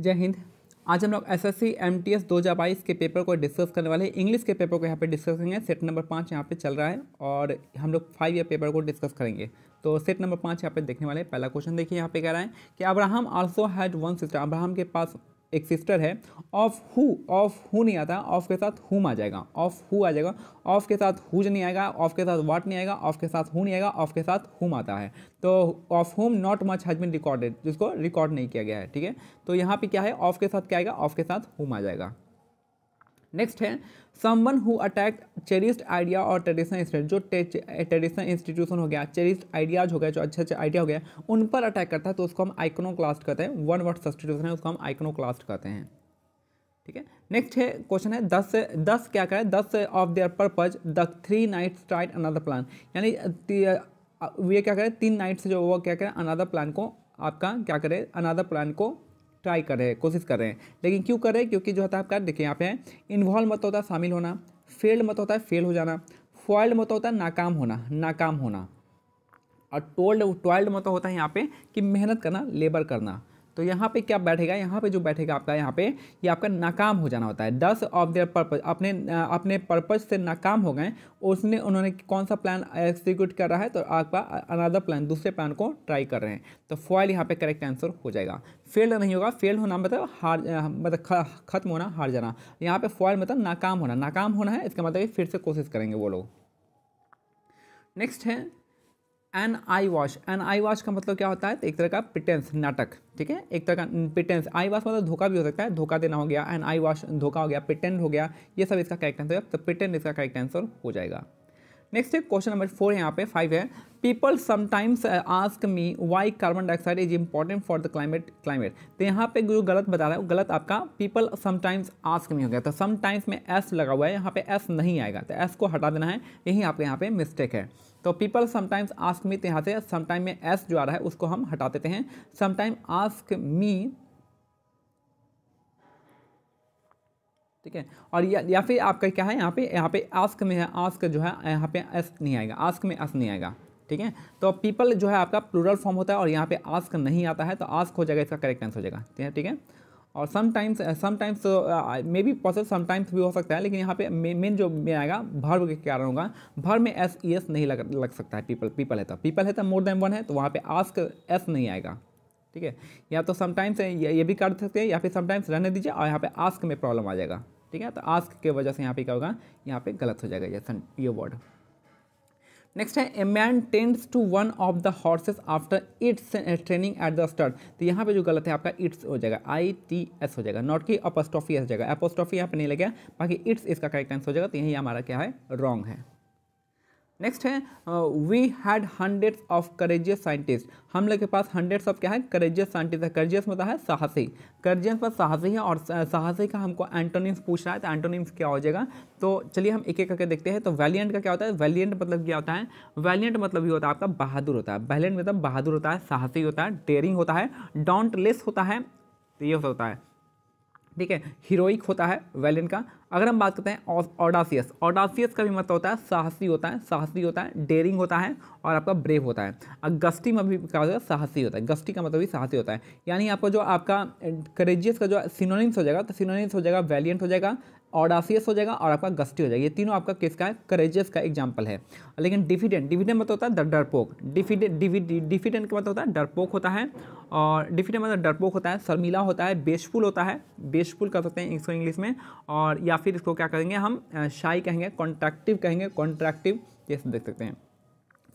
जय हिंद आज हम लोग S S C M T S दो हज़ार बाईस के पेपर को डिस्कस करने वाले हैं इंग्लिश के पेपर को यहाँ पे डिस्कस करेंगे सेट नंबर पाँच यहाँ पे चल रहा है और हम लोग फाइव ईयर पेपर को डिस्कस करेंगे तो सेट नंबर पाँच यहाँ पे देखने वाले पहला क्वेश्चन देखिए यहाँ पे कह रहा है कि Abraham also had one sister Abraham के पास एक सिस्टर है ऑफ हु ऑफ हु नहीं आता ऑफ के साथ हुम आ जाएगा ऑफ हु आ जाएगा ऑफ के साथ हुज नहीं आएगा ऑफ के साथ वाट नहीं आएगा ऑफ के साथ हु नहीं आएगा ऑफ के साथ हुम आता है तो of whom not much has been recorded जिसको रिकॉर्ड नहीं किया गया है ठीक है तो यहाँ पे क्या है ऑफ के साथ क्या आएगा ऑफ के साथ हुम आ जाएगा नेक्स्ट है someone who attack cherished idea और ट्रेडिशनल इंस्टीट्यूट जो ट्रेडिशनल इंस्टीट्यूशन हो गया चेरिस्ट आइडियाज हो गया जो अच्छे अच्छे आइडिया हो गया उन पर अटैक करता है तो उसको हम आइकनो क्लास्ट कहते हैं वन वर्ड सब्सटीट्यूशन है उसको हम आइकनो क्लास्ट कहते हैं ठीक है नेक्स्ट है क्वेश्चन है दस से दस क्या करें thus of their purpose the three knights tried another plan यानी वे क्या करें तीन नाइट से जो वो क्या करें अनादर प्लान को आपका क्या करें अनादर प्लान को ट्राई कर रहे हैं कोशिश कर रहे हैं लेकिन क्यों कर रहे हैं क्योंकि जो होता है आपका देखिए यहाँ पे है इन्वॉल्व मत होता है शामिल होना फेल्ड मत होता है फेल हो जाना फॉल्ड मत होता है नाकाम होना नाकाम होना और टोल्ड ट्वेल्ड मत होता है यहाँ पे कि मेहनत करना लेबर करना तो यहाँ पे क्या बैठेगा यहाँ पे जो बैठेगा आपका यहाँ पे ये आपका नाकाम हो जाना होता है दस ऑफ देयर पर्पज अपने अपने पर्पज से नाकाम हो गए उसने उन्होंने कौन सा प्लान एक्सिक्यूट कर रहा है तो आपका अनदर प्लान दूसरे प्लान को ट्राई कर रहे हैं तो फॉइल यहाँ पे करेक्ट आंसर हो जाएगा फेल नहीं होगा फेल होना मतलब हार मतलब खत्म होना हार जाना यहाँ पे फॉइल मतलब नाकाम होना नाकाम होना है इसका मतलब फिर से कोशिश करेंगे वो लोग नेक्स्ट है an eyewash an eyewash का मतलब क्या होता है तो एक तरह का पिटेंस नाटक ठीक है एक तरह का पिटेंस आई वॉश मतलब धोखा भी हो सकता है धोखा देना हो गया एन आई वॉश धोखा हो गया पिटेंट हो गया ये सब इसका करेक्ट आंसर तो पिटेंट इसका करेक्ट आंसर हो जाएगा नेक्स्ट है क्वेश्चन नंबर फोर यहाँ पे फाइव है people sometimes ask me why carbon dioxide is important for the climate climate तो यहाँ पे जो गलत बता रहा है वो गलत आपका पीपल समटाइम्स आस्क मी हो गया तो समटाइम्स में एस लगा हुआ है यहाँ पे एस नहीं आएगा तो एस को हटा देना है यही आपके यहाँ पे मिस्टेक है तो पीपल समटाइम्स आस्क मी तो यहाँ से समटाइम में एस जो आ रहा है उसको हम हटा देते हैं समटाइम आस्क मी ठीक है और या या फिर आपका क्या है यहाँ पे यहाँ पे आस्क में है आस्क जो है यहाँ पे एस नहीं आएगा आस्क में एस नहीं आएगा ठीक है तो पीपल जो है आपका प्लूरल फॉर्म होता है और यहाँ पे आस्क नहीं आता है तो आस्क हो जाएगा इसका करेक्ट आंसर हो जाएगा ठीक है ठीक है और sometimes sometimes may be possible sometimes भी हो सकता है लेकिन यहाँ पे मेन जो में आएगा भर के कारण होगा भर में एस ई एस नहीं लग लग सकता है पीपल पीपल है तो पीपल है तो मोर देन वन है तो वहाँ पे आस्क एस नहीं आएगा ठीक है या तो समटाइम्स ये भी कर सकते हैं या फिर समटाइम्स रहने दीजिए और यहाँ पे आस्क में प्रॉब्लम आ जाएगा ठीक है तो आस्क के वजह से यहाँ पे क्या होगा यहाँ पे गलत हो जाएगा ये ये वर्ड नेक्स्ट है a man tends to one of the horses after its training at the start तो यहाँ पे जो गलत है आपका इट्स हो जाएगा आई टी एस हो जाएगा नॉट की अपोस्टॉफी एस जाएगा अपोस्टॉफी यहाँ पे नहीं लगेगा बाकी इट्स इसका करेक्ट आंसर हो जाएगा तो यही हमारा क्या है रॉन्ग है नेक्स्ट है we had hundred of courageous scientist हम लोग के पास हंड्रेड्स ऑफ क्या है करेजियस साइंटिस्ट है करेजियस मतलब है साहसी करेजियस पर मतलब साहसी है और साहसी का हमको एंटोनिम्स पूछ रहा है तो एंटोनिम्स क्या हो जाएगा तो चलिए हम एक एक करके देखते हैं तो वैलियंट का क्या होता है वैलियंट मतलब क्या होता है वैलियंट मतलब ये होता है आपका बहादुर होता है वैलियंट मतलब बहादुर होता है साहसी होता है डेयरिंग होता है डॉन्टलेस होता है तो ये होता है ठीक है हीरोइक होता है वेलिन का अगर हम बात करते हैं ऑडासियस ऑडासियस का भी मतलब होता है साहसी होता है साहसी होता है डेयरिंग होता है और आपका ब्रेव होता है अगस्टी में भी क्या होता है साहसी होता है गस्टी का मतलब भी साहसी होता है यानी आपका जो आपका करेजियस का जो सिनोनिम्स हो जाएगा तो सिनोनिम्स हो जाएगा वैलियंट हो जाएगा ऑडासियस हो जाएगा और आपका गस्टी हो जाएगा ये तीनों आपका किसका है करेजियस का एग्जाम्पल है लेकिन डिफिडेंट डिफिडेंट मतलब होता है द डरपोक डिफिडेंट डिफिडेंट का मतलब होता है डरपोक होता है और डिफिडेंट मतलब डरपोक होता है शर्मिला होता है बेशफुल होता है बेशफुल कर सकते हैं इसको इंग्लिश में और या फिर इसको क्या करेंगे हम शाई कहेंगे कॉन्ट्रैक्टिव कहेंगे कॉन्ट्रैक्टिव जैसे देख सकते हैं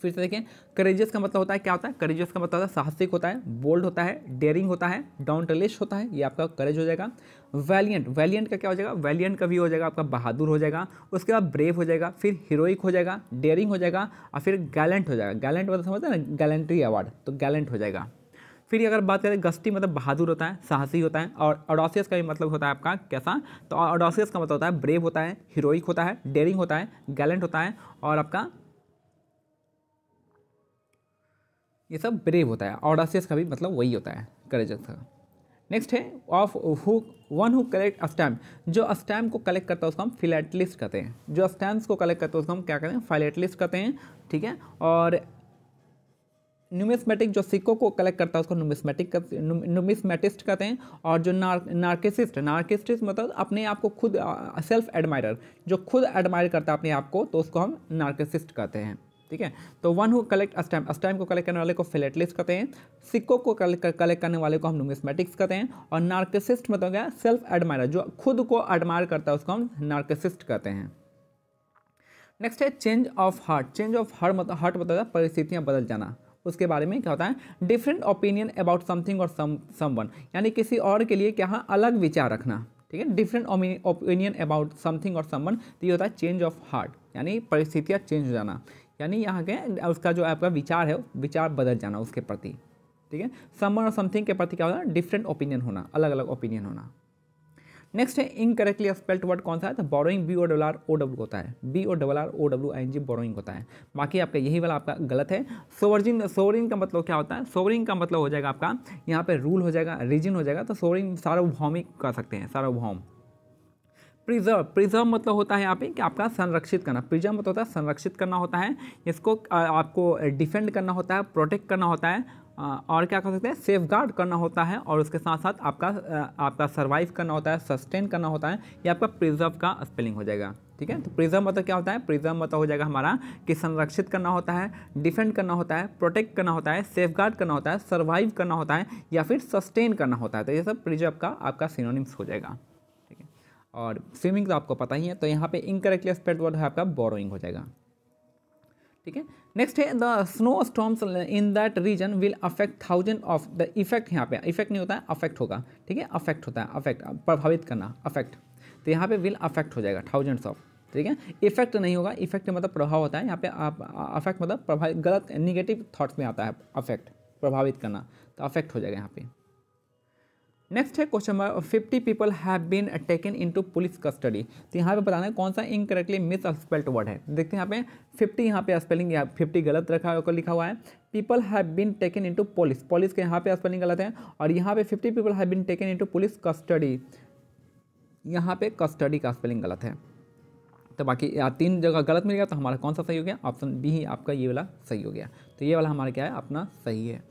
फिर से देखें करेजियस का मतलब होता है क्या होता है करेजियस का मतलब होता है साहसिक होता है बोल्ड होता है डेयरिंग होता है डाउन टलिश होता है ये आपका करेज हो जाएगा वैलियंट वैलियंट का क्या हो जाएगा वैलियंट का भी हो जाएगा आपका बहादुर हो जाएगा उसके बाद ब्रेव हो जाएगा फिर हीरोइक हो जाएगा डेयरिंग हो जाएगा और फिर गैलेंट हो जाएगा गैलेंट मतलब समझते हैं ना गैलेंट्री अवार्ड तो गैलेंट हो जाएगा फिर अगर बात करें गस्टी मतलब बहादुर होता है साहसी होता है और ऑडोसियस का भी मतलब होता है आपका कैसा तो ऑडोसियस का मतलब होता है ब्रेव होता है हीरोइक होता है डेयरिंग होता है गैलेंट होता है और आपका ये सब ब्रेव होता है ऑडोसियस का भी मतलब वही होता है करेजस का नेक्स्ट है of who one who collect a stamp जो अस्टैम को कलेक्ट करता है उसको हम फिलेटलिस्ट कहते हैं जो अस्टैम्स को कलेक्ट करता है उसको हम क्या कहते हैं फाइलेटलिस्ट कहते हैं ठीक है और न्यूमिसमेटिक जो सिक्कों को कलेक्ट करता है उसको न्यूमिसमेटिक न्यूमिसमेटिस्ट कहते हैं और जो नार नार्केसिस्ट नार्किसिस्ट मतलब अपने आप को खुद सेल्फ uh, एडमायर जो खुद एडमायर करता है अपने आप को तो उसको हम नार्केसिस्ट कहते हैं ठीक है तो one who collect a stamp a stamp को कलेक्ट करने वाले को फिलेटलिस्ट कहते हैं सिक्कों को कलेक्ट करने वाले को हम नुमिस्मेटिक्स कहते हैं और नार्कसिस्ट मतलब तो क्या सेल्फ एडमायर जो खुद को एडमायर करता है उसको हम नार्कसिस्ट कहते हैं नेक्स्ट है change of heart change of heart मतलब हार्ट मतलब परिस्थितियाँ बदल जाना उसके बारे में क्या होता है डिफरेंट ओपिनियन अबाउट समथिंग और समवन यानी किसी और के लिए क्या अलग विचार रखना ठीक है डिफरेंट ओपिनियन अबाउट समथिंग और समवन तो ये होता है चेंज ऑफ हार्ट यानी परिस्थितियाँ चेंज हो जाना यानी यहाँ के उसका जो आपका विचार है विचार बदल जाना उसके प्रति ठीक है समन और समथिंग के प्रति क्या होता है डिफरेंट ओपिनियन होना अलग अलग ओपिनियन होना नेक्स्ट है इनकरेक्टली स्पेल्ट वर्ड कौन सा है तो borrowing B O double R O W होता है B O double R O W I N G borrowing होता है बाकी आपका यही वाला आपका गलत है सोवरिंग सोवरिंग का मतलब क्या होता है सोवरिंग का मतलब हो जाएगा आपका यहाँ पे रूल हो जाएगा रीजन हो जाएगा तो सोवरिंग सार्वभौमिक कर सकते हैं सार्वभौम प्रिजर्व प्रिजर्व मतलब होता है यहाँ पे कि आपका संरक्षित करना प्रिजर्व मतलब होता है संरक्षित करना होता है इसको आपको डिफेंड करना होता है प्रोटेक्ट करना होता है और क्या कर सकते हैं सेफ गार्ड करना होता है और उसके साथ साथ आपका आपका सर्वाइव करना होता है सस्टेन करना होता है ये आपका प्रिजर्व का स्पेलिंग हो जाएगा ठीक है तो प्रिजर्व मतलब क्या होता है प्रिजर्व मतलब हो जाएगा हमारा कि संरक्षित करना होता है डिफेंड करना होता है प्रोटेक्ट करना होता है सेफ गार्ड करना होता है सर्वाइव करना होता है या फिर सस्टेन करना होता है तो ये सब प्रिजर्व का आपका सिनोनिम्स हो जाएगा और स्विमिंग तो आपको पता ही है तो यहाँ पे इनकरेक्टली स्पेल्ड वर्ड है आपका बोरोइंग हो जाएगा ठीक है नेक्स्ट है the snow storms in that region will affect thousand of the effect यहाँ पे इफेक्ट नहीं होता है अफेक्ट होगा ठीक है अफेक्ट होता है अफेक्ट प्रभावित करना अफेक्ट तो यहाँ पे विल अफेक्ट हो जाएगा थाउजेंड्स ऑफ ठीक है इफेक्ट नहीं होगा इफेक्ट मतलब प्रभाव होता है यहाँ पे आप अफेक्ट मतलब प्रभावित गलत निगेटिव थाट्स में आता है अफेक्ट प्रभावित करना तो अफेक्ट हो जाएगा यहाँ पे नेक्स्ट है question number fifty people have been taken into police custody तो यहाँ पे बताना है कौन सा इनकरेक्टली मिस स्पेल्ट वर्ड है देखते हैं यहाँ पे फिफ्टी यहाँ पे स्पेलिंग फिफ्टी गलत रखा है लिखा हुआ है people have been taken into police police के यहाँ पे स्पेलिंग गलत है और यहाँ पे fifty people have been taken to police custody यहाँ पे कस्टडी का स्पेलिंग गलत है तो बाकी तीन जगह गलत मिल गया तो हमारा कौन सा सही हो गया ऑप्शन बी ही आपका ये वाला सही हो गया तो ये वाला हमारा क्या है अपना सही है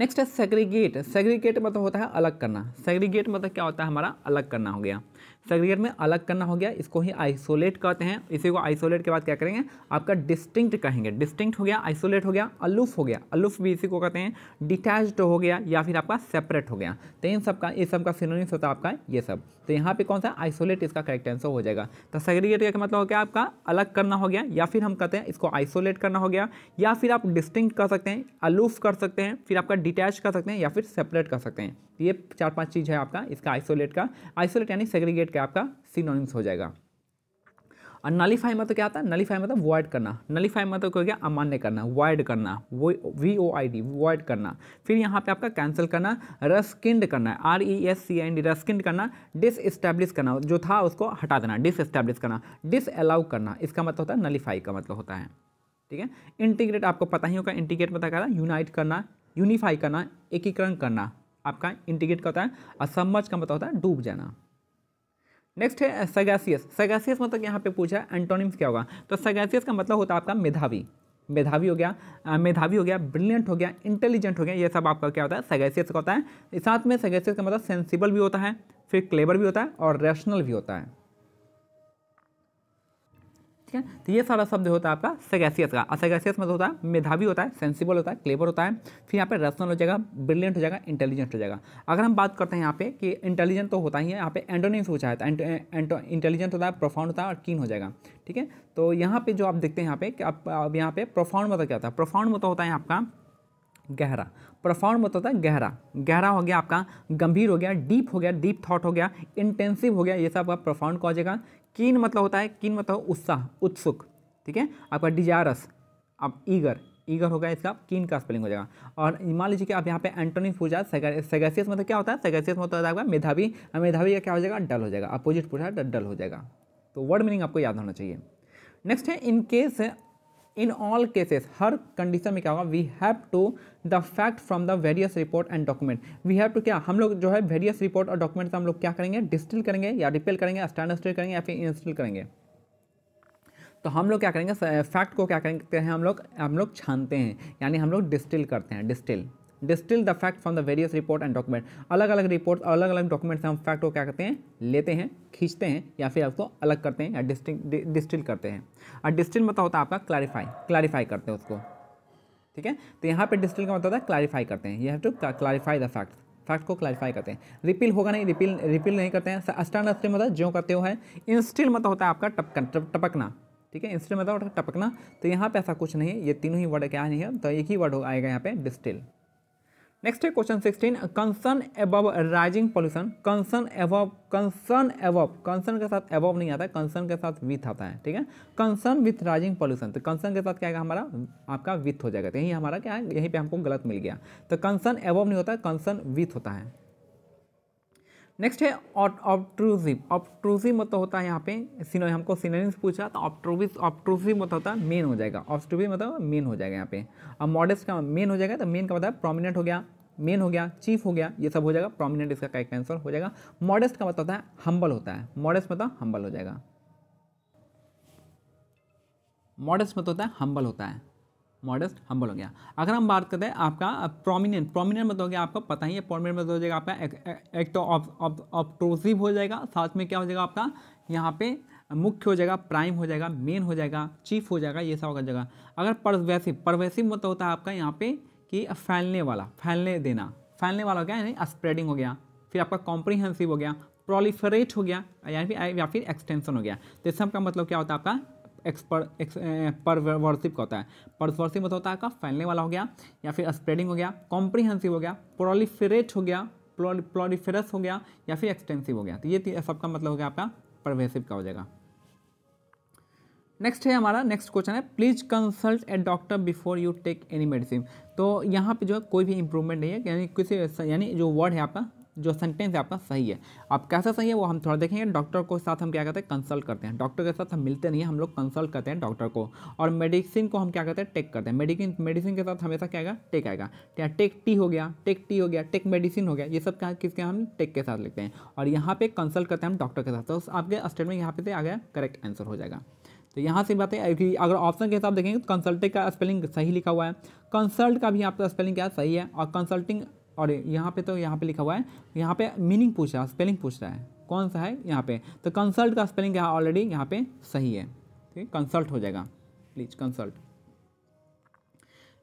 नेक्स्ट है सेग्रीगेट सेग्रीगेट मतलब होता है अलग करना सेग्रीगेट मतलब क्या होता है हमारा अलग करना हो गया सेग्रीगेट में अलग करना हो गया इसको ही आइसोलेट कहते हैं इसी को आइसोलेट के बाद क्या करेंगे आपका डिस्टिंक्ट कहेंगे डिस्टिंक्ट हो गया आइसोलेट हो गया अलूफ हो गया अलूफ भी इसी को कहते हैं डिटैच हो गया या फिर आपका सेपरेट हो गया तो इन सब का ये सब का फिनोनिक्स होता है आपका ये सब तो यहाँ पे कौन सा आइसोलेट इसका करेक्ट आंसर हो जाएगा तो सेग्रीगेट का मतलब हो गया आपका अलग करना हो गया या फिर हम कहते हैं इसको आइसोलेट करना हो गया या फिर आप डिस्टिंक्ट कर सकते हैं अलूफ कर सकते हैं फिर आपका डिटैच कर सकते हैं या फिर सेपरेट कर सकते हैं तो ये चार पाँच चीज़ है आपका इसका आइसोलेट का आइसोलेट यानी सेग्रीगेट का आपका सिनोनिम्स हो जाएगा और नलीफाई मतलब तो क्या आता है नलीफाई मतलब वॉइड करना नलीफाई मतलब हो गया अमान्य करना वॉइड करना वो V O I D void करना फिर यहाँ पे आपका कैंसिल करना रस्किंड करना है R E S C N D rescind करना डिस करना जो था उसको हटा देना डिस इस्टेब्लिश करना डिस अलाउ करना इसका मतलब होता है नलीफाई का मतलब होता है ठीक है इंटीग्रेट आपको पता ही होगा इंटीग्रेट मतलब तो क्या था यूनाइट करना यूनिफाई करना एकीकरण करना आपका इंटीग्रेट का होता है और का मतलब होता है डूब जाना नेक्स्ट है सगासियस सगासियस मतलब यहाँ पे पूछा एंटोनिम्स क्या होगा तो सगासियस का मतलब होता है आपका मेधावी मेधावी हो गया मेधावी हो गया ब्रिलियंट हो गया इंटेलिजेंट हो गया ये सब आपका क्या होता है सगैसियस का होता है साथ में सगासियस का मतलब सेंसिबल भी होता है फिर क्लेबर भी होता है और रैशनल भी होता है ठीक है तो ये सारा शब्द होता है आपका सेगेसियस का सेगेसियस मतलब होता है मेधावी होता है सेंसिबल होता है क्लेवर होता है फिर यहाँ पे रेशनल हो जाएगा ब्रिलियंट हो जाएगा इंटेलिजेंट हो जाएगा अगर हम बात करते हैं यहाँ पे कि इंटेलिजेंट तो होता ही है यहाँ पे एंटोनिम्स पूछा है इंटेलिजेंट तो होता है प्रोफाउंड होता है और कीन हो जाएगा ठीक है तो यहाँ पे जो आप देखते हैं यहाँ पे कि आप अब यहाँ पे प्रोफाउंड मतलब क्या होता है प्रोफाउंड मतलब होता है आपका गहरा प्रोफाउंड मतलब होता है गहरा गहरा हो गया आपका गंभीर हो गया डीप हो गया डीप थॉट हो गया इंटेंसिव हो गया ये सब आपका प्रोफाउंड जाएगा कीन मतलब होता है कीन मतलब उत्साह उत्सुक ठीक है आपका डिजारस आप ईगर ईगर होगा इसका कीन का स्पेलिंग हो जाएगा और मान लीजिए कि आप यहाँ पे एंटोनी पूजा सेगेसियस मतलब क्या होता है सेगेसियस मतलब होता है मेधावी मेधावी का क्या हो जाएगा डल हो जाएगा अपोजिट पूजा डल हो जाएगा तो वर्ड मीनिंग आपको याद होना चाहिए नेक्स्ट है इनकेस इन ऑल केसेस हर कंडीशन में क्या होगा we have to the fact from the various report and document we have to क्या हम लोग जो है वेरियस रिपोर्ट और डॉक्यूमेंट से हम लोग क्या करेंगे डिस्टिल करेंगे या रिपेल करेंगे स्टिल करेंगे या फिर इंस्टिल करेंगे तो हम लोग क्या करेंगे फैक्ट को क्या करेंगे हम लोग हम लोग छानते हैं यानी हम लोग डिस्टिल करते हैं distil distil the fact from the various report and document अलग अलग रिपोर्ट अलग अलग डॉक्यूमेंट से हम फैक्ट को क्या करते हैं लेते हैं खींचते हैं या फिर उसको अलग करते हैं या डिस्टिल करते हैं और डिस्टिल मतलब होता है आपका क्लैरिफाई क्लैरिफाई करते हैं उसको ठीक है तो यहाँ पे डिस्टिल का मतलब होता है क्लैरिफाई करते हैं you have to clarify the fact fact को क्लैरिफाई करते हैं रिपील होगा नहीं रिपील रिपील नहीं करते हैं स्टैंड स्टिल मतलब जो करते हो है इंस्टिल मतलब तो होता है आपका टपकन टपकना ठीक है इंस्टिल मतलब तो टपकना तो यहाँ पे ऐसा कुछ नहीं है ये तीनों ही वर्ड क्या नहीं है तो एक ही वर्ड आएगा यहाँ पे डिस्टिल नेक्स्ट है question sixteen concern above rising pollution concern above concern above concern के साथ एबव नहीं आता है कंसर्न के साथ विथ आता है ठीक है कंसर्न विथ राइजिंग पॉल्यूशन तो कंसर्न के साथ क्या है हमारा आपका विथ हो जाएगा तो यही हमारा क्या है यहीं पे हमको गलत मिल गया तो कंसर्न एबव नहीं होता है कंसर्न विथ होता है नेक्स्ट है ऑप्ट्रूजिव ऑप्ट्रूजिव मतलब होता है यहाँ पे सिनो हमको सिनोनिम्स पूछा तो ऑप्ट्रोविव ऑप्ट्रूजिव मतलब होता है मेन हो जाएगा ऑप्ट्रूजिव मतलब मेन हो जाएगा यहाँ पे अब मॉडेस्ट का मेन हो जाएगा तो मेन का मतलब प्रोमिनेंट हो गया मेन हो गया चीफ हो गया ये सब हो जाएगा प्रोमिनेंट इसका करेक्ट आंसर हो जाएगा मॉडेस्ट का मतलब होता है हम्बल होता है मॉडेस्ट मतलब हम्बल हो जाएगा मॉडेस्ट मतलब होता है हम्बल होता है मॉडस्ट हम्बल हो गया अगर हम बात करते हैं आपका प्रोमिनेंट प्रोमिनेंट मतलब हो गया आपका पता ही है प्रोमिनेंट मतलब तो हो जाएगा आपका एक तो ऑप्टोसिव हो जाएगा साथ में क्या हो जाएगा आपका यहाँ पे मुख्य हो जाएगा प्राइम हो जाएगा मेन हो जाएगा चीफ हो जाएगा ये सब हो जाएगा अगर परवैसिव परवैसिव मतलब होता है आपका यहाँ पे कि फैलने वाला फैलने देना फैलने वाला हो गया यानी स्प्रेडिंग हो गया फिर आपका कॉम्प्रिहेंसिव हो गया प्रोलीफरेट हो गया या फिर या फिर एक्सटेंशन हो गया तो इस सबका मतलब क्या होता है आपका एक्सपर एक्स परवर्सिव का होता है परवर्सिव मतलब होता है आपका फैलने वाला हो गया या फिर स्प्रेडिंग हो गया कॉम्प्रीहेंसिव हो गया प्रोलिफरेट हो गया प्लोरिफेरस हो गया या फिर एक्सटेंसिव हो गया तो ये सबका मतलब हो गया आपका परवेसिव का हो जाएगा नेक्स्ट है हमारा नेक्स्ट क्वेश्चन है please consult a doctor before you take any medicine तो यहाँ पे जो है कोई भी इंप्रूवमेंट नहीं है यानी किसी यानी जो वर्ड है आपका जो सेंटेंस है आपका सही है अब कैसा सही है वो हम थोड़ा देखेंगे डॉक्टर को साथ हम क्या कहते हैं कंसल्ट करते हैं डॉक्टर के साथ हम मिलते नहीं हैं हम लोग कंसल्ट करते हैं डॉक्टर को और मेडिसिन को हम क्या कहते हैं टेक करते हैं मेडिसिन मेडिसिन के साथ हमेशा क्या आएगा टेक आएगा या टेक टी हो गया टेक टी हो गया टेक मेडिसिन हो गया ये सब क्या किसके हम टेक के साथ लिखते हैं और यहाँ पर कंसल्ट करते हैं हम डॉक्टर के साथ तो आपके स्टेटमेंट यहाँ पे से आ गया करेक्ट आंसर हो जाएगा तो यहाँ से बात है कि अगर ऑप्शन के हिसाब देखेंगे तो कंसल्टिंग का स्पेलिंग सही लिखा हुआ है कंसल्ट का भी आपका स्पेलिंग क्या सही है और कंसल्टिंग और यहाँ पे तो यहाँ पे लिखा हुआ है यहाँ पे मीनिंग पूछ रहा है स्पेलिंग पूछ रहा है कौन सा है यहाँ पे तो कंसल्ट का स्पेलिंग यहाँ ऑलरेडी यहाँ पे सही है ठीक है कंसल्ट हो जाएगा प्लीज कंसल्ट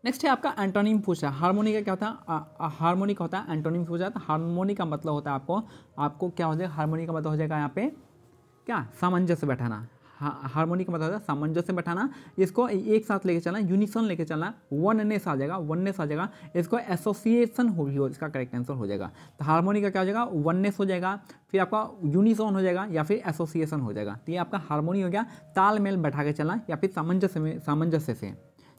नेक्स्ट है आपका एंटोनिम पूछा हारमोनी का क्या होता है हारमोनी का होता है एंटोनिम पूछा तो हारमोनी का मतलब होता है आपको आपको क्या हो जाएगा हारमोनी का मतलब हो जाएगा यहाँ पे क्या सामंजस्य बैठाना हारमोनी का मतलब सामंजस्य बैठाना इसको एक साथ लेके चलना यूनिसन लेके चलना वननेस आ जाएगा वननेस आ जाएगा इसको एसोसिएशन हो भी हो इसका करेक्ट आंसर हो जाएगा तो हारमोनी का क्या हो जाएगा वननेस हो जाएगा फिर आपका यूनिसॉन हो जाएगा या फिर एसोसिएशन हो जाएगा तो ये आपका हारमोनी हो गया तालमेल बैठा के चलना या फिर सामंजस्य में सामंजस्य से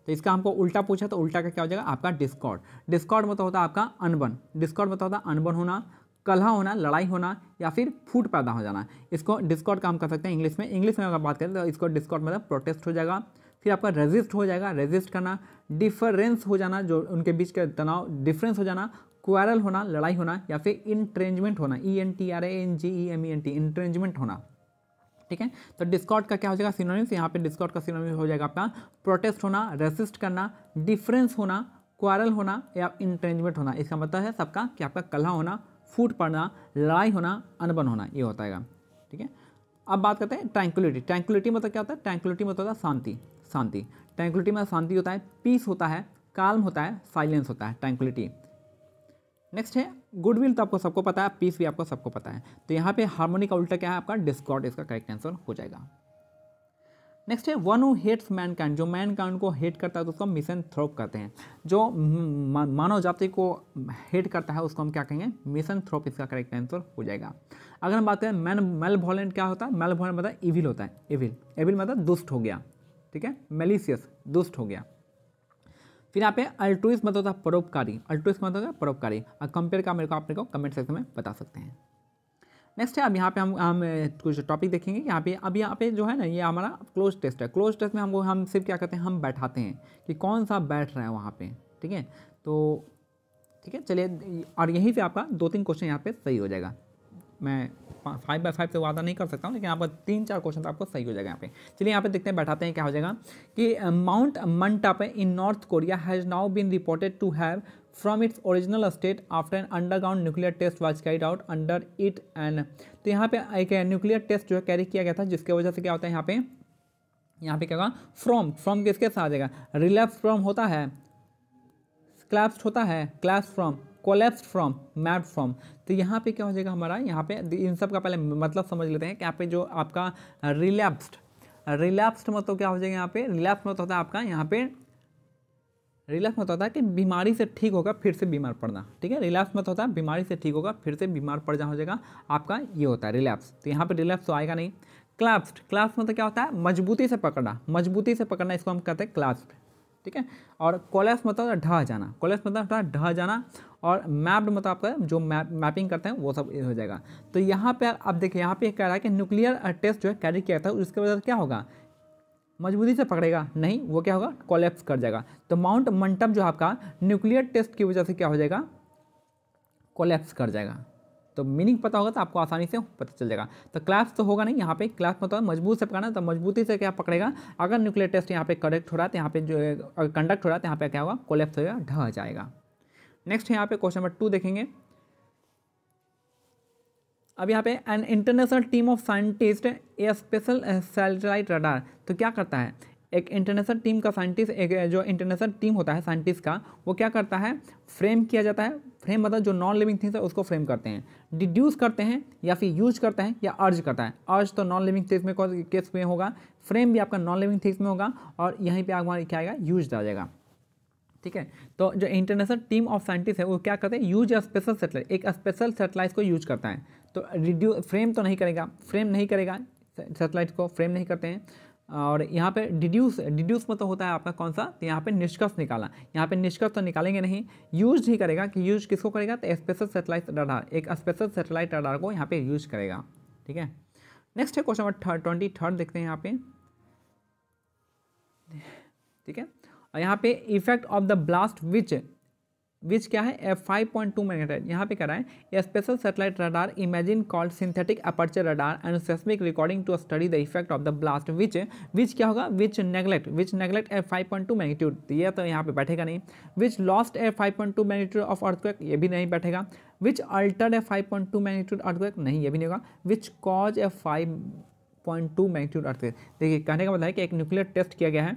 तो इसका हमको उल्टा पूछा तो उल्टा का क्या हो जाएगा आपका डिस्कॉर्ड डिस्कॉर्ड मतलब होता है आपका अनबन डिस्कॉर्ड मतलब होता है अनबन होना कलह होना लड़ाई होना या फिर फूट पैदा हो जाना इसको का काम कर सकते हैं इंग्लिश में इंग्लिश में अगर बात करें तो इसको डिस्कॉट मतलब प्रोटेस्ट हो जाएगा फिर आपका रेजिस्ट हो जाएगा रेजिस्ट करना डिफरेंस हो जाना जो उनके बीच का तनाव डिफरेंस हो जाना क्वारल होना लड़ाई होना या फिर इंट्रेंजमेंट होना E N T R A N G E M E N T estrangement होना ठीक है तो डिस्कॉट का क्या हो जाएगा सिनोनिम्स यहाँ पे डिस्कॉट का सिनोनिम्स हो जाएगा आपका प्रोटेस्ट होना रेसिस्ट करना डिफरेंस होना क्वारल होना या इंट्रेंजमेंट होना इसका मतलब है सबका कि आपका कला होना फूट पड़ना लड़ाई होना अनबन होना ये होता है ठीक है अब बात करते हैं ट्रैंकुलिटी ट्रैंकुलिटी मतलब क्या होता है ट्रैंकुलिटी मतलब होता है शांति शांति ट्रैंकुलिटी मतलब शांति होता है पीस होता है काल्म होता है साइलेंस होता है ट्रैंकुलिटी नेक्स्ट है गुडविल तो आपको सबको पता है पीस भी आपको सबको पता है तो यहाँ पे हार्मोनी का उल्टा क्या है आपका डिस्कॉर्ड इसका करेक्ट आंसर हो जाएगा नेक्स्ट है वन हु हेट्स मैन जो मैन को हेट करता है तो उसको हम मिशन थ्रोप कहते हैं जो मानव जाति को हेट करता है उसको हम क्या कहेंगे मिशन थ्रोप इसका करेक्ट आंसर हो जाएगा अगर हम बात करें मैन मेल वॉलेंट क्या होता है मेल वॉलेंट मतलब इविल होता है इविल एविल मतलब दुष्ट हो गया ठीक है मेलिसियस दुष्ट हो गया फिर यहाँ पे अल्ट्रोइस मतलब होता है परोपकारी अल्ट्रोइस मतलब होता है परोपकारी कंपेयर का मेरे को आप मेरे को कमेंट सेक्शन में बता सकते हैं नेक्स्ट है अब यहाँ पे हम हम कुछ टॉपिक देखेंगे यहाँ पे अब यहाँ पे जो है ना ये हमारा क्लोज टेस्ट है क्लोज टेस्ट में हमको हम सिर्फ क्या करते हैं हम बैठाते हैं कि कौन सा बैठ रहा है वहाँ पे ठीक है तो ठीक है चलिए और यहीं से आपका दो तीन क्वेश्चन यहाँ पे सही हो जाएगा मैं फाइव बाई फाइव से वादा नहीं कर सकता हूँ लेकिन आपका तीन चार क्वेश्चन तो आपको सही हो जाएगा यहाँ पे चलिए यहाँ पे देखते हैं बैठाते हैं क्या हो जाएगा कि माउंट पे in North Korea has now been reported to have from its original state after an underground nuclear test was carried out under it and तो यहाँ पे एक न्यूक्लियर टेस्ट जो है कैरी किया गया था जिसकी वजह से क्या होता है यहाँ पे यहाँ पे क्या होगा फ्रॉम फ्रॉम किसके साथ आ जाएगा रिलैप्स फ्रॉम होता है क्लैप्स होता है collapse from collapse from map from तो यहाँ पे क्या हो जाएगा हमारा यहाँ पे इन सब का पहले मतलब समझ लेते हैं कि यहाँ पे जो आपका रिलैप्स रिलैप्स मतलब क्या हो जाएगा यहाँ पे रिलैप्स मतलब होता है आपका यहाँ पे रिलैक्स मत होता है कि बीमारी से ठीक होगा फिर से बीमार पड़ना ठीक है रिलैक्स मत होता है बीमारी से ठीक होगा फिर से बीमार पड़ जाना हो जाएगा आपका ये होता है रिलैप्स तो यहाँ पे रिलैप्स तो आएगा नहीं क्लास्ट क्लास मतलब क्या होता है मजबूती से पकड़ना मजबूती से पकड़ना इसको हम कहते हैं क्लास्ट ठीक है और कोलेप्स मतलब ढह जाना कोलेप्स मतलब होता है ढह जाना और मैप्ड मतलब आपका जो मैपिंग करते हैं वो सब हो जाएगा तो यहाँ पे आप देखिए यहाँ पे कह रहा है कि न्यूक्लियर टेस्ट जो है कैरी किया जाता है उसके वजह से क्या होगा मजबूती से पकड़ेगा नहीं वो क्या होगा कोलेप्स कर जाएगा तो माउंट मंटम जो आपका न्यूक्लियर टेस्ट की वजह से क्या हो जाएगा कोलेप्स कर जाएगा तो मीनिंग पता होगा तो आपको आसानी से पता चल जाएगा तो क्लैप्स तो होगा नहीं यहाँ पे क्लैप्स मतलब मजबूत से पकड़ना तो मजबूती से क्या पकड़ेगा अगर न्यूक्लियर टेस्ट यहाँ पे करेक्ट हो रहा है तो यहाँ पे जो अगर कंडक्ट हो रहा है तो यहाँ पे क्या होगा कोलेप्स होगा ढह जाएगा नेक्स्ट यहाँ पे क्वेश्चन नंबर टू देखेंगे अब यहाँ पे an international team of scientist a special satellite radar तो क्या करता है एक इंटरनेशनल टीम का साइंटिस्ट एक जो इंटरनेशनल टीम होता है साइंटिस्ट का वो क्या करता है फ्रेम किया जाता है फ्रेम मतलब जो नॉन लिविंग थिंग्स है उसको फ्रेम करते हैं डिड्यूस करते हैं या फिर यूज करते हैं या अर्ज करता है अर्ज तो नॉन लिविंग थिंग्स में केस में होगा फ्रेम भी आपका नॉन लिविंग थिंग्स में होगा और यहीं पर हमारे क्या आएगा यूज आ जाएगा ठीक है तो जो इंटरनेशनल टीम ऑफ साइंटिस्ट है वो क्या करते हैं यूज स्पेशल सेटेलाइट एक स्पेशल सेटेलाइट को यूज करता है तो रिड्यू फ्रेम तो नहीं करेगा फ्रेम नहीं करेगा सेटेलाइट को फ्रेम नहीं करते हैं और यहाँ पे डिड्यूस डिड्यूस मतलब होता है आपका कौन सा तो यहाँ पे निष्कर्ष निकाला यहाँ पे निष्कर्ष तो निकालेंगे नहीं यूज ही करेगा कि यूज किसको करेगा तो स्पेशल सेटेलाइट रडार एक स्पेशल सेटेलाइट रडार को यहाँ पे यूज करेगा ठीक है नेक्स्ट है क्वेश्चन नंबर ट्वेंटी थर्ड देखते हैं यहाँ पे ठीक है यहाँ पे effect of the blast which which क्या है of five point two magnitude यहाँ पे कह रहा है special satellite radar imaging called synthetic aperture radar and seismic recording to study the effect of the blast which which क्या होगा which neglect which neglect of five point two magnitude ये तो यहाँ पे बैठेगा नहीं which lost of five point two magnitude of earthquake ये भी नहीं बैठेगा which alter of five point two magnitude earthquake नहीं ये भी नहीं होगा which cause of five point two magnitude earthquake देखिए कहने का मतलब है कि एक न्यूक्लियर टेस्ट किया गया है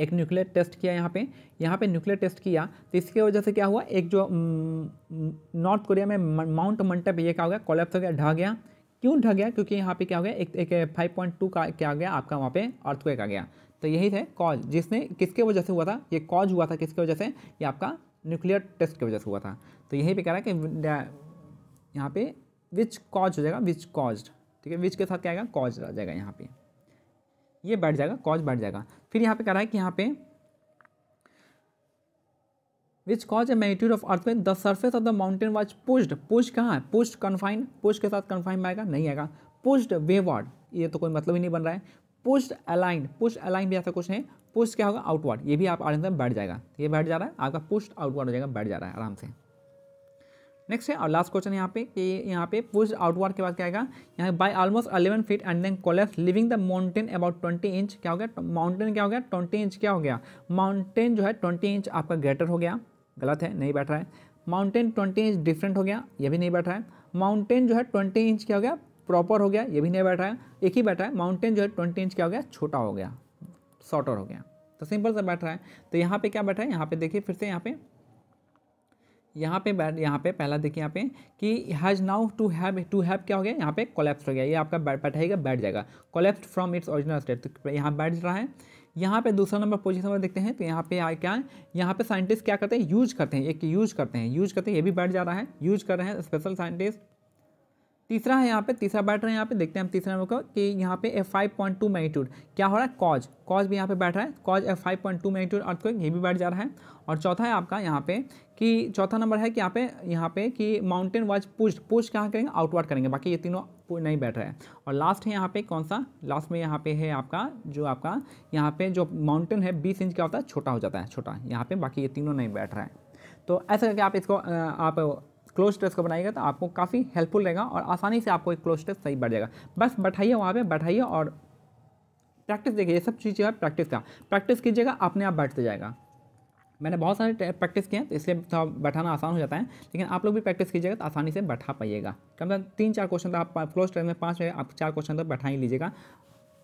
एक न्यूक्लियर टेस्ट किया यहाँ पे यहाँ पे न्यूक्लियर टेस्ट किया तो इसके वजह से क्या हुआ एक जो नॉर्थ कोरिया में माउंट मंटप ये क्या हो गया कॉलेप्स हो गया ढह गया क्यों ढह गया क्योंकि यहाँ पे क्या हो गया एक एक फाइव पॉइंट टू का क्या गया आपका वहाँ पे अर्थक्वेक आ गया तो यही थे कॉज जिसने किसके वजह से हुआ था ये कॉज हुआ था किसके वजह से ये आपका न्यूक्लियर टेस्ट की वजह से हुआ था तो यही पे कह रहा है कि यहाँ पे विच कॉज हो जाएगा विच कॉज ठीक है विच के साथ क्या आएगा कॉज आ जाएगा यहाँ पर ये बैठ जाएगा कॉज बैठ जाएगा फिर यहाँ पे कह रहा है कि यहाँ पे which cause a magnitude of earth the surface of the mountain was pushed pushed कहाँ है पुस्ट कन्फाइन पुस्ट के साथ कन्फाइन आएगा नहीं आएगा पुस्ट वेवर्ड ये तो कोई मतलब ही नहीं बन रहा है पुस्ट अलाइंड पुस्ट अलाइन भी ऐसा कुछ है पुस्ट क्या होगा आउटवर्ड ये भी आप आराम से बैठ जाएगा ये बैठ जा रहा है आपका पुस्ट आउटवर्ड हो जाएगा बैठ जा रहा है आराम से नेक्स्ट है और लास्ट क्वेश्चन यहाँ पे कि यहाँ पे पुस्ट आउटवार के बाद क्या आएगा यहाँ by almost eleven feet and then collapse leaving the mountain about twenty inch क्या हो गया माउंटेन क्या हो गया ट्वेंटी इंच क्या हो गया माउंटेन जो है ट्वेंटी इंच आपका ग्रेटर हो गया गलत है नहीं बैठ रहा है माउंटेन ट्वेंटी इंच डिफरेंट हो गया यह भी नहीं बैठ रहा है माउंटेन जो है ट्वेंटी इंच क्या हो गया प्रॉपर हो गया ये भी नहीं बैठा है एक ही बैठा है माउंटेन जो है ट्वेंटी इंच क्या हो गया छोटा हो गया शॉर्टर हो गया तो सिंपल सा बैठ रहा है तो यहाँ पे क्या बैठा है यहाँ पे देखिए फिर से यहाँ पे यहाँ पे बैड यहाँ पे पहला देखिए यहाँ पे कि has now to have to have क्या हो गया यहाँ पे कोलेप्स हो गया ये आपका बैठाएगा बैठ जाएगा collapse from its original state तो यहाँ बैठ रहा है यहाँ पे दूसरा नंबर पोजिशन में देखते हैं तो यहाँ पे आ क्या है यहाँ पे साइंटिस्ट क्या करते हैं यूज करते हैं एक यूज करते हैं यूज करते हैं ये भी बैठ जा रहा है यूज कर रहे हैं स्पेशल साइंटिस्ट तीसरा है यहाँ पे तीसरा बैठ रहा है यहाँ पे देखते हैं हम तीसरा नंबर कि यहाँ पे of five point two magnitude क्या हो रहा है कॉज कॉज भी यहाँ पे बैठ रहा है cause of five point two magnitude earth ये भी बैठ जा रहा है और चौथा है आपका यहाँ पे कि चौथा नंबर है कि यहाँ पे यहाँ पे कि माउंटेन वाज पुश्ड पुश कहाँ करेंगे आउटवर्ड करेंगे बाकी ये तीनों नहीं बैठ रहा है और लास्ट है यहाँ पे कौन सा लास्ट में यहाँ पे है आपका जो आपका यहाँ पे जो माउंटेन है बीस इंच का होता है छोटा हो जाता है छोटा यहाँ पे बाकी ये तीनों नहीं बैठ रहा है तो ऐसा करके आप इसको आप क्लोज टेस्ट को बनाएगा तो आपको काफ़ी हेल्पफुल रहेगा और आसानी से आपको एक क्लोज टेस्ट सही बढ़ जाएगा बस बैठाइए वहाँ पर बैठाइए और प्रैक्टिस देखिए ये सब चीज़ें आप प्रैक्टिस का प्रैक्टिस कीजिएगा अपने आप बैठते जाएगा मैंने बहुत सारे प्रैक्टिस किए हैं तो इसलिए थोड़ा बैठाना आसान हो जाता है लेकिन आप लोग भी प्रैक्टिस कीजिएगा तो आसानी से बैठा पाइएगा कम से कम तीन चार क्वेश्चन तो आप क्लोज टाइम में पाँच आप चार क्वेश्चन तो बैठा ही लीजिएगा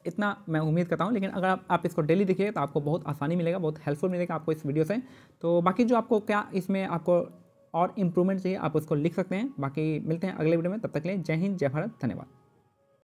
इतना मैं उम्मीद करता हूँ लेकिन अगर आप, आप इसको डेली देखिएगा तो आपको बहुत आसानी मिलेगा बहुत हेल्पफुल मिलेगा आपको इस वीडियो से तो बाकी जो आपको क्या इसमें आपको और इम्प्रूवमेंट चाहिए आप उसको लिख सकते हैं बाकी मिलते हैं अगले वीडियो में तब तक के लिए जय हिंद जय भारत धन्यवाद